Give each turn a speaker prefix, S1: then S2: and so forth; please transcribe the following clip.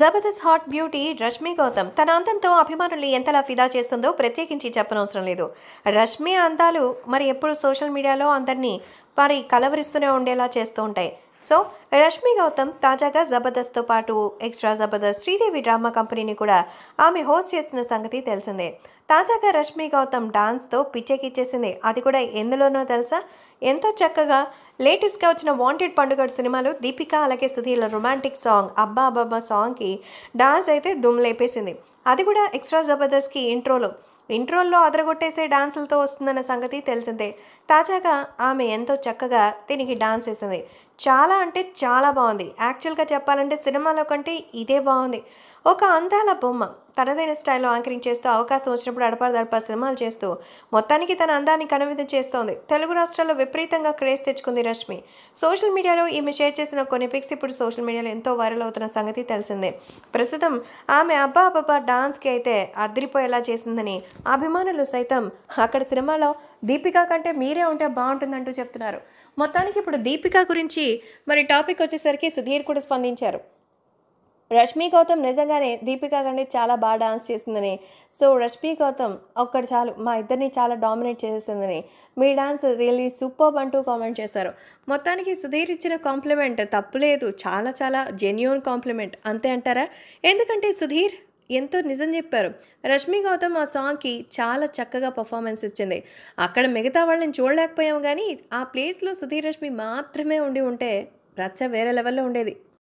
S1: Jabardasth hot beauty Rashmi Gautam తన అందంతో అభిమానులు ఎంతలా ఫిదా చేస్తుందో ప్రత్యేకించి చెప్పనవసరం లేదు రష్మి అందాలు మరి ఎప్పుడు సోషల్ మీడియాలో అందరినీ మరి కలవరిస్తూనే ఉండేలా చేస్తూ ఉంటాయి సో రష్మి గౌతమ్ తాజాగా జబర్దస్త్తో పాటు ఎక్స్ట్రా జబర్దస్త్ శ్రీదేవి డ్రామా కంపెనీని కూడా ఆమె హోస్ట్ చేసిన సంగతి తెలిసిందే తాజాగా రష్మి గౌతమ్ డాన్స్తో పిచ్చెకిచ్చేసింది అది కూడా ఎందులోనో తెలుసా ఎంతో చక్కగా లేటెస్ట్గా వచ్చిన వాంటెడ్ పండుగడు సినిమాలు దీపిక అలాగే సుధీర్ల రొమాంటిక్ సాంగ్ అబ్బా అబ్బా సాంగ్కి డాన్స్ అయితే దుమ్ లేపేసింది అది కూడా ఎక్స్ట్రా జబర్దస్త్కి ఇంట్రోలో ఇంట్రోల్లో అదరగొట్టేసే డాన్సులతో వస్తుందన్న సంగతి తెలిసిందే తాజాగా ఆమె ఎంతో చక్కగా దీనికి డాన్స్ వేసింది చాలా అంటే చాలా బాగుంది యాక్చువల్గా చెప్పాలంటే సినిమాలో కంటే ఇదే బాగుంది ఒక అందాల బొమ్మ తనదైన స్టైల్లో యాంకరింగ్ చేస్తూ అవకాశం వచ్చినప్పుడు అడపాదడపా సినిమాలు చేస్తూ మొత్తానికి తన అందాన్ని కనువిధం చేస్తోంది తెలుగు రాష్ట్రాల్లో విపరీతంగా క్రేజ్ తెచ్చుకుంది రష్మి సోషల్ మీడియాలో ఈమె షేర్ చేసిన కొన్ని పిక్స్ ఇప్పుడు సోషల్ మీడియాలో ఎంతో వైరల్ అవుతున్న సంగతి తెలిసిందే ప్రస్తుతం ఆమె అబ్బా అబ్బా డాన్స్కి అయితే అదిరిపోయేలా చేసిందని అభిమానులు సైతం అక్కడ సినిమాలో దీపిక కంటే మీరే ఉంటే బాగుంటుందంటూ చెప్తున్నారు మొత్తానికి ఇప్పుడు దీపిక గురించి మరి టాపిక్ వచ్చేసరికి సుధీర్ కూడా స్పందించారు రష్మీ గౌతమ్ నిజంగానే దీపికా గండి చాలా బాగా డాన్స్ చేసిందని సో రష్మీ గౌతమ్ ఒక్కటి చాలు మా ఇద్దరిని చాలా డామినేట్ చేసేసిందని మీ డాన్స్ రియల్లీ సూపర్ అంటూ కామెంట్ చేశారు మొత్తానికి సుధీర్ ఇచ్చిన కాంప్లిమెంట్ తప్పులేదు చాలా చాలా జెన్యున్ కాంప్లిమెంట్ అంతే అంటారా ఎందుకంటే సుధీర్ ఎంతో నిజం చెప్పారు రష్మి గౌతమ్ ఆ సాంగ్కి చాలా చక్కగా పర్ఫార్మెన్స్ ఇచ్చింది అక్కడ మిగతా వాళ్ళని చూడలేకపోయాం కానీ ఆ ప్లేస్లో సుధీర్ రష్మి మాత్రమే ఉండి ఉంటే రచ్చ వేరే లెవెల్లో ఉండేది